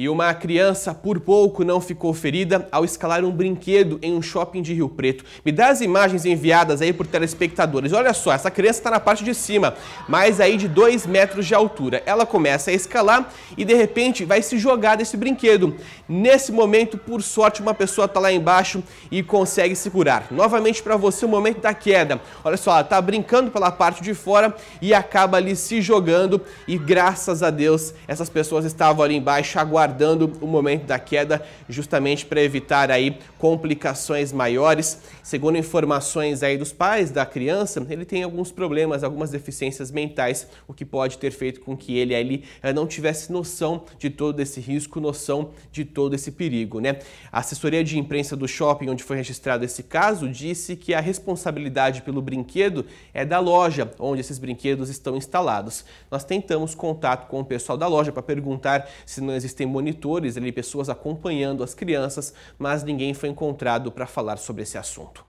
E uma criança por pouco não ficou ferida ao escalar um brinquedo em um shopping de Rio Preto. Me dá as imagens enviadas aí por telespectadores. Olha só, essa criança está na parte de cima, mais aí de 2 metros de altura. Ela começa a escalar e de repente vai se jogar desse brinquedo. Nesse momento, por sorte, uma pessoa está lá embaixo e consegue segurar. Novamente para você o momento da queda. Olha só, ela está brincando pela parte de fora e acaba ali se jogando e graças a Deus essas pessoas estavam ali embaixo aguardando aguardando o momento da queda, justamente para evitar aí complicações maiores. Segundo informações aí dos pais da criança, ele tem alguns problemas, algumas deficiências mentais, o que pode ter feito com que ele ali eh, não tivesse noção de todo esse risco, noção de todo esse perigo, né? A assessoria de imprensa do shopping onde foi registrado esse caso disse que a responsabilidade pelo brinquedo é da loja onde esses brinquedos estão instalados. Nós tentamos contato com o pessoal da loja para perguntar se não existem monitores, ali pessoas acompanhando as crianças, mas ninguém foi encontrado para falar sobre esse assunto.